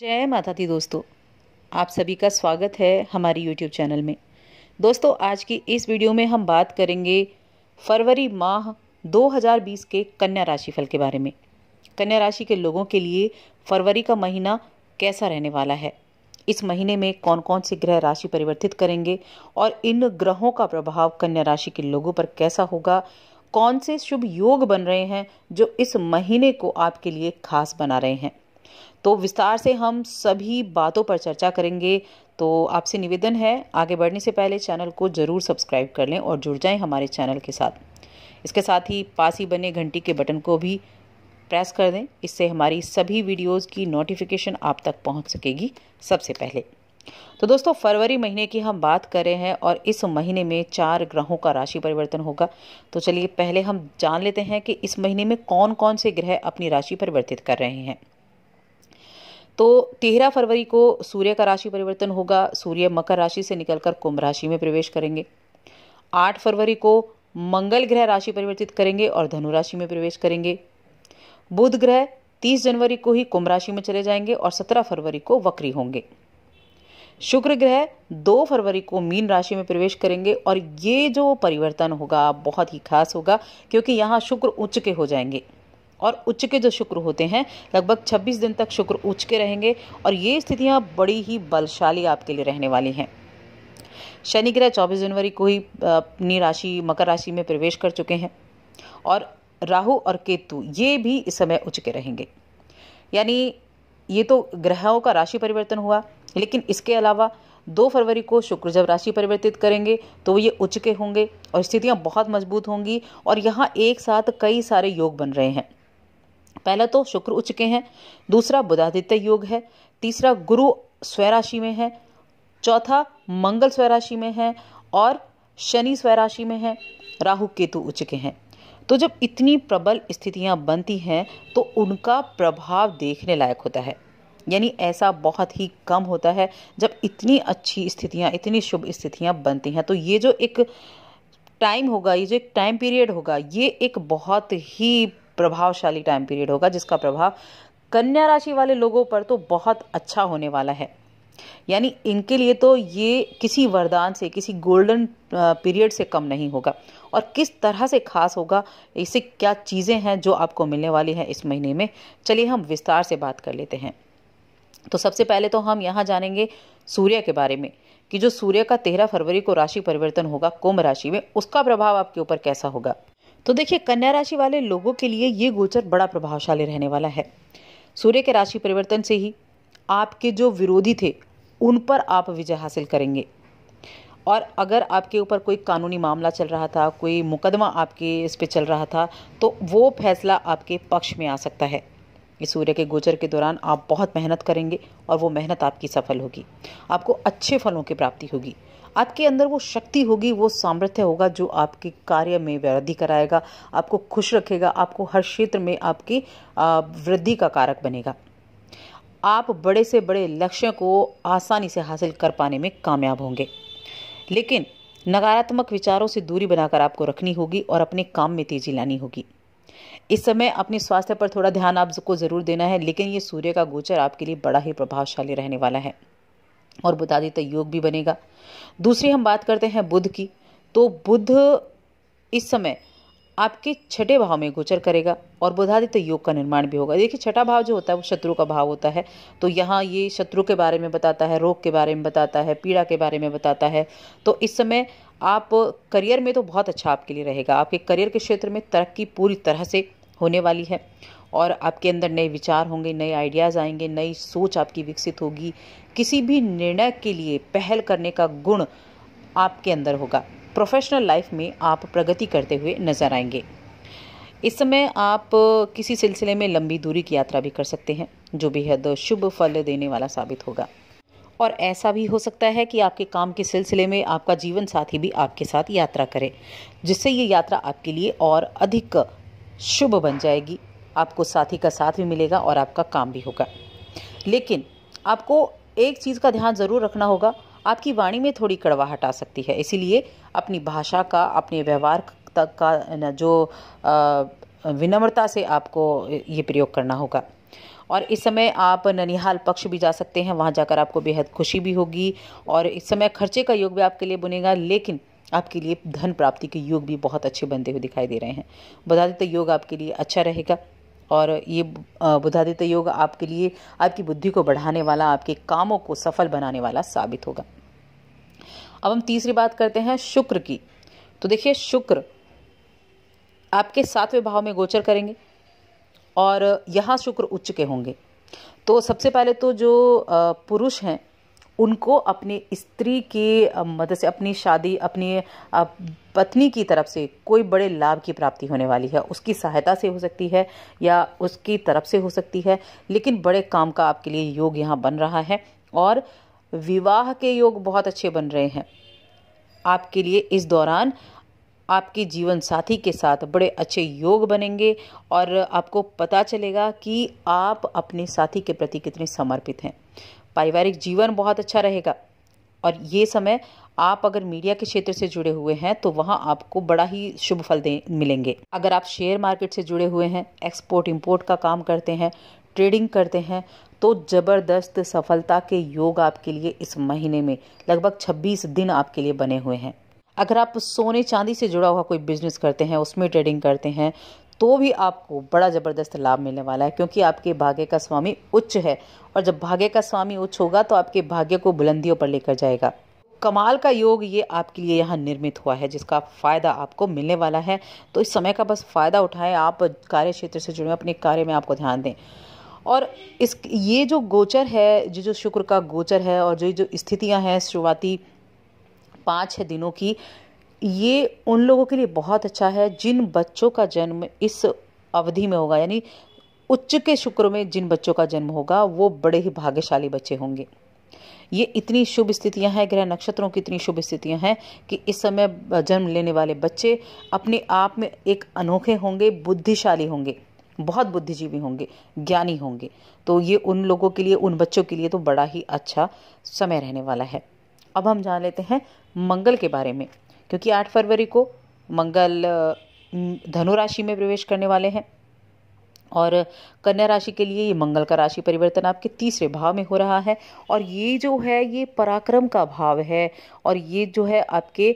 जय माता दी दोस्तों आप सभी का स्वागत है हमारी यूट्यूब चैनल में दोस्तों आज की इस वीडियो में हम बात करेंगे फरवरी माह 2020 के कन्या राशिफल के बारे में कन्या राशि के लोगों के लिए फरवरी का महीना कैसा रहने वाला है इस महीने में कौन कौन से ग्रह राशि परिवर्तित करेंगे और इन ग्रहों का प्रभाव कन्या राशि के लोगों पर कैसा होगा कौन से शुभ योग बन रहे हैं जो इस महीने को आपके लिए खास बना रहे हैं तो विस्तार से हम सभी बातों पर चर्चा करेंगे तो आपसे निवेदन है आगे बढ़ने से पहले चैनल को ज़रूर सब्सक्राइब कर लें और जुड़ जाएं हमारे चैनल के साथ इसके साथ ही पास ही बने घंटी के बटन को भी प्रेस कर दें इससे हमारी सभी वीडियोस की नोटिफिकेशन आप तक पहुंच सकेगी सबसे पहले तो दोस्तों फरवरी महीने की हम बात कर रहे हैं और इस महीने में चार ग्रहों का राशि परिवर्तन होगा तो चलिए पहले हम जान लेते हैं कि इस महीने में कौन कौन से ग्रह अपनी राशि परिवर्तित कर रहे हैं तो तेरह फरवरी को सूर्य का राशि परिवर्तन होगा सूर्य मकर राशि से निकलकर कुंभ राशि में प्रवेश करेंगे आठ फरवरी को मंगल ग्रह राशि परिवर्तित करेंगे और धनु राशि में प्रवेश करेंगे बुध ग्रह 30 जनवरी को ही कुंभ राशि में चले जाएंगे और 17 फरवरी को वक्री होंगे शुक्र ग्रह 2 फरवरी को मीन राशि में प्रवेश करेंगे और ये जो परिवर्तन होगा बहुत ही खास होगा क्योंकि यहाँ शुक्र उच्च के हो जाएंगे और उच्च के जो शुक्र होते हैं लगभग 26 दिन तक शुक्र उच्च के रहेंगे और ये स्थितियाँ बड़ी ही बलशाली आपके लिए रहने वाली हैं शनि ग्रह 24 जनवरी को ही अपनी राशि मकर राशि में प्रवेश कर चुके हैं और राहु और केतु ये भी इस समय उच्च के रहेंगे यानी ये तो ग्रहों का राशि परिवर्तन हुआ लेकिन इसके अलावा दो फरवरी को शुक्र जब राशि परिवर्तित करेंगे तो ये उच्च के होंगे और स्थितियाँ बहुत मजबूत होंगी और यहाँ एक साथ कई सारे योग बन रहे हैं पहला तो शुक्र उच्च के हैं दूसरा बुधादित्य योग है तीसरा गुरु स्वराशि में है चौथा मंगल स्वराशि में है और शनि स्वराशि में है राहु केतु उच्च के हैं तो जब इतनी प्रबल स्थितियां बनती हैं तो उनका प्रभाव देखने लायक होता है यानी ऐसा बहुत ही कम होता है जब इतनी अच्छी स्थितियां इतनी शुभ स्थितियां बनती हैं तो ये जो एक टाइम होगा ये जो एक टाइम पीरियड होगा ये एक बहुत ही प्रभावशाली टाइम पीरियड होगा जिसका प्रभाव कन्या राशि वाले लोगों पर तो बहुत अच्छा होने वाला है यानी इनके लिए तो ये किसी वरदान से किसी गोल्डन पीरियड से कम नहीं होगा और किस तरह से खास होगा इससे क्या चीज़ें हैं जो आपको मिलने वाली हैं इस महीने में चलिए हम विस्तार से बात कर लेते हैं तो सबसे पहले तो हम यहाँ जानेंगे सूर्य के बारे में कि जो सूर्य का तेरह फरवरी को राशि परिवर्तन होगा कुंभ राशि में उसका प्रभाव आपके ऊपर कैसा होगा तो देखिए कन्या राशि वाले लोगों के लिए ये गोचर बड़ा प्रभावशाली रहने वाला है सूर्य के राशि परिवर्तन से ही आपके जो विरोधी थे उन पर आप विजय हासिल करेंगे और अगर आपके ऊपर कोई कानूनी मामला चल रहा था कोई मुकदमा आपके इस पे चल रहा था तो वो फैसला आपके पक्ष में आ सकता है इस सूर्य के गोचर के दौरान आप बहुत मेहनत करेंगे और वो मेहनत आपकी सफल होगी आपको अच्छे फलों की प्राप्ति होगी आपके अंदर वो शक्ति होगी वो सामर्थ्य होगा जो आपके कार्य में वृद्धि कराएगा आपको खुश रखेगा आपको हर क्षेत्र में आपकी वृद्धि का कारक बनेगा आप बड़े से बड़े लक्ष्य को आसानी से हासिल कर पाने में कामयाब होंगे लेकिन नकारात्मक विचारों से दूरी बनाकर आपको रखनी होगी और अपने काम में तेजी लानी होगी इस समय अपने स्वास्थ्य पर थोड़ा ध्यान आपको जरूर देना है लेकिन ये सूर्य का गोचर आपके लिए बड़ा ही प्रभावशाली रहने वाला है और बता तो योग भी बनेगा दूसरी हम बात करते हैं बुध की तो बुध इस समय आपके छठे भाव में गोचर करेगा और बुधादित्य योग का निर्माण भी होगा देखिए छठा भाव जो होता है वो शत्रु का भाव होता है तो यहाँ ये शत्रु के बारे में बताता है रोग के बारे में बताता है पीड़ा के बारे में बताता है तो इस समय आप करियर में तो बहुत अच्छा आपके लिए रहेगा आपके करियर के क्षेत्र में तरक्की पूरी तरह से होने वाली है और आपके अंदर नए विचार होंगे नए आइडियाज़ आएंगे नई सोच आपकी विकसित होगी किसी भी निर्णय के लिए पहल करने का गुण आपके अंदर होगा प्रोफेशनल लाइफ में आप प्रगति करते हुए नजर आएंगे इस समय आप किसी सिलसिले में लंबी दूरी की यात्रा भी कर सकते हैं जो बेहद शुभ फल देने वाला साबित होगा और ऐसा भी हो सकता है कि आपके काम के सिलसिले में आपका जीवन साथी भी आपके साथ यात्रा करे जिससे ये यात्रा आपके लिए और अधिक शुभ बन जाएगी आपको साथी का साथ भी मिलेगा और आपका काम भी होगा लेकिन आपको एक चीज़ का ध्यान ज़रूर रखना होगा आपकी वाणी में थोड़ी कड़वाहट आ सकती है इसीलिए अपनी भाषा का अपने व्यवहार तक का जो विनम्रता से आपको ये प्रयोग करना होगा और इस समय आप ननिहाल पक्ष भी जा सकते हैं वहाँ जाकर आपको बेहद खुशी भी होगी और इस समय खर्चे का योग भी आपके लिए बुनेगा लेकिन आपके लिए धन प्राप्ति के योग भी बहुत अच्छे बनते हुए दिखाई दे रहे हैं बता देते तो योग आपके लिए अच्छा रहेगा और ये बुधादित्य योग आपके लिए आपकी बुद्धि को बढ़ाने वाला आपके कामों को सफल बनाने वाला साबित होगा अब हम तीसरी बात करते हैं शुक्र की तो देखिए शुक्र आपके सातवें भाव में गोचर करेंगे और यहाँ शुक्र उच्च के होंगे तो सबसे पहले तो जो पुरुष हैं उनको अपने स्त्री के मदद से अपनी शादी अपनी पत्नी की तरफ से कोई बड़े लाभ की प्राप्ति होने वाली है उसकी सहायता से हो सकती है या उसकी तरफ से हो सकती है लेकिन बड़े काम का आपके लिए योग यहाँ बन रहा है और विवाह के योग बहुत अच्छे बन रहे हैं आपके लिए इस दौरान आपके जीवन साथी के साथ बड़े अच्छे योग बनेंगे और आपको पता चलेगा कि आप अपने साथी के प्रति कितने समर्पित हैं पारिवारिक जीवन बहुत अच्छा रहेगा और ये समय आप अगर मीडिया के क्षेत्र से जुड़े हुए हैं तो वहाँ आपको बड़ा ही शुभ फल दे मिलेंगे अगर आप शेयर मार्केट से जुड़े हुए हैं एक्सपोर्ट इम्पोर्ट का काम करते हैं ट्रेडिंग करते हैं तो ज़बरदस्त सफलता के योग आपके लिए इस महीने में लगभग 26 दिन आपके लिए बने हुए हैं अगर आप सोने चांदी से जुड़ा हुआ कोई बिजनेस करते हैं उसमें ट्रेडिंग करते हैं तो भी आपको बड़ा ज़बरदस्त लाभ मिलने वाला है क्योंकि आपके भाग्य का स्वामी उच्च है और जब भाग्य का स्वामी उच्च होगा तो आपके भाग्य को बुलंदियों पर लेकर जाएगा कमाल का योग ये आपके लिए यहाँ निर्मित हुआ है जिसका फ़ायदा आपको मिलने वाला है तो इस समय का बस फ़ायदा उठाएं आप कार्य क्षेत्र से जुड़े अपने कार्य में आपको ध्यान दें और इस ये जो गोचर है जो जो शुक्र का गोचर है और जो जो स्थितियाँ हैं शुरुआती पाँच छः दिनों की ये उन लोगों के लिए बहुत अच्छा है जिन बच्चों का जन्म इस अवधि में होगा यानी उच्च के शुक्र में जिन बच्चों का जन्म होगा वो बड़े ही भाग्यशाली बच्चे होंगे ये इतनी शुभ स्थितियां हैं ग्रह नक्षत्रों की इतनी शुभ स्थितियां हैं कि इस समय जन्म लेने वाले बच्चे अपने आप में एक अनोखे होंगे बुद्धिशाली होंगे बहुत बुद्धिजीवी होंगे ज्ञानी होंगे तो ये उन लोगों के लिए उन बच्चों के लिए तो बड़ा ही अच्छा समय रहने वाला है अब हम जान लेते हैं मंगल के बारे में क्योंकि आठ फरवरी को मंगल धनु राशि में प्रवेश करने वाले हैं और कन्या राशि के लिए ये मंगल का राशि परिवर्तन आपके तीसरे भाव में हो रहा है और ये जो है ये पराक्रम का भाव है और ये जो है आपके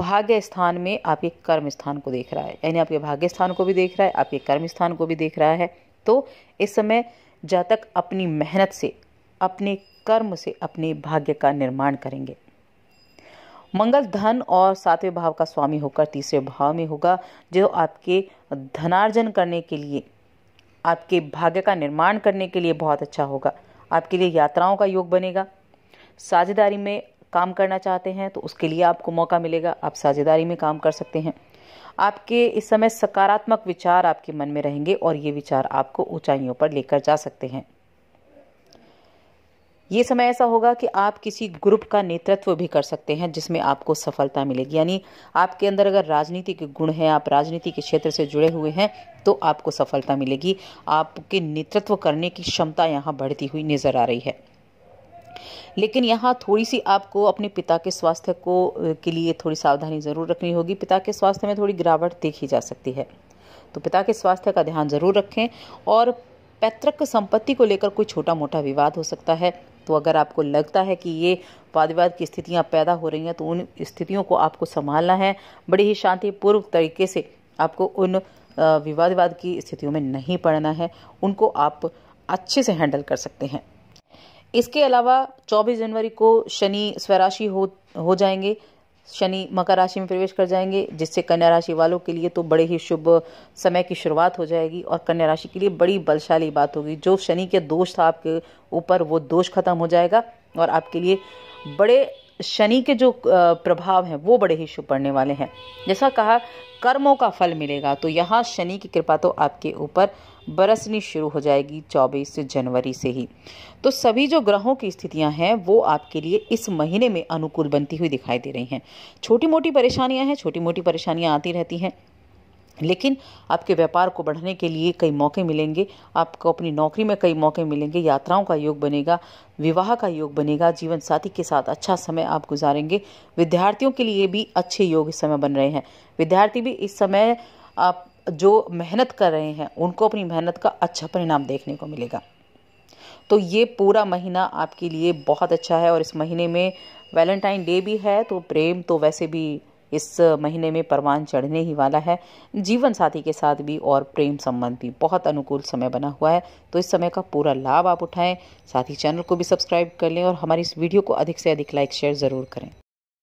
भाग्य स्थान में आपके कर्म स्थान को देख रहा है यानी आपके भाग्य स्थान को भी देख रहा है आपके कर्म स्थान को भी देख रहा है तो इस समय जातक अपनी मेहनत से अपने कर्म से अपने भाग्य का निर्माण करेंगे मंगल धन और सातवें भाव का स्वामी होकर तीसरे भाव में होगा जो आपके धनार्जन करने के लिए आपके भाग्य का निर्माण करने के लिए बहुत अच्छा होगा आपके लिए यात्राओं का योग बनेगा साझेदारी में काम करना चाहते हैं तो उसके लिए आपको मौका मिलेगा आप साझेदारी में काम कर सकते हैं आपके इस समय सकारात्मक विचार आपके मन में रहेंगे और ये विचार आपको ऊंचाइयों पर लेकर जा सकते हैं ये समय ऐसा होगा कि आप किसी ग्रुप का नेतृत्व भी कर सकते हैं जिसमें आपको सफलता मिलेगी यानी आपके अंदर अगर राजनीति के गुण हैं आप राजनीति के क्षेत्र से जुड़े हुए हैं तो आपको सफलता मिलेगी आपके नेतृत्व करने की क्षमता यहाँ बढ़ती हुई नजर आ रही है लेकिन यहाँ थोड़ी सी आपको अपने पिता के स्वास्थ्य को के लिए थोड़ी सावधानी ज़रूर रखनी होगी पिता के स्वास्थ्य में थोड़ी गिरावट देखी जा सकती है तो पिता के स्वास्थ्य का ध्यान ज़रूर रखें और पैतृक संपत्ति को लेकर कोई छोटा मोटा विवाद हो सकता है तो अगर आपको लगता है कि ये वाद विवाद की स्थितियाँ पैदा हो रही हैं तो उन स्थितियों को आपको संभालना है बड़ी ही शांतिपूर्वक तरीके से आपको उन विवाद विवाद की स्थितियों में नहीं पड़ना है उनको आप अच्छे से हैंडल कर सकते हैं इसके अलावा 24 जनवरी को शनि स्वराशि हो हो जाएंगे शनि मकर राशि में प्रवेश कर जाएंगे जिससे कन्या राशि वालों के लिए तो बड़े ही शुभ समय की शुरुआत हो जाएगी और कन्या राशि के लिए बड़ी बलशाली बात होगी जो शनि के दोष था आपके ऊपर वो दोष खत्म हो जाएगा और आपके लिए बड़े शनि के जो प्रभाव हैं वो बड़े ही शुभ पड़ने वाले हैं जैसा कहा कर्मों का फल मिलेगा तो यहाँ शनि की कृपा तो आपके ऊपर बरसनी शुरू हो जाएगी 24 जनवरी से ही तो सभी जो ग्रहों की स्थितियां हैं वो आपके लिए इस महीने में अनुकूल बनती हुई दिखाई दे रही हैं छोटी मोटी परेशानियां हैं छोटी मोटी परेशानियां आती रहती हैं लेकिन आपके व्यापार को बढ़ने के लिए कई मौके मिलेंगे आपको अपनी नौकरी में कई मौके मिलेंगे यात्राओं का योग बनेगा विवाह का योग बनेगा जीवन साथी के साथ अच्छा समय आप गुजारेंगे विद्यार्थियों के लिए भी अच्छे योग इस समय बन रहे हैं विद्यार्थी भी इस समय आप जो मेहनत कर रहे हैं उनको अपनी मेहनत का अच्छा परिणाम देखने को मिलेगा तो ये पूरा महीना आपके लिए बहुत अच्छा है और इस महीने में वैलेंटाइन डे भी है तो प्रेम तो वैसे भी इस महीने में परवान चढ़ने ही वाला है जीवन साथी के साथ भी और प्रेम संबंध भी बहुत अनुकूल समय बना हुआ है तो इस समय का पूरा लाभ आप उठाएं साथ ही चैनल को भी सब्सक्राइब कर लें और हमारी इस वीडियो को अधिक से अधिक लाइक शेयर ज़रूर करें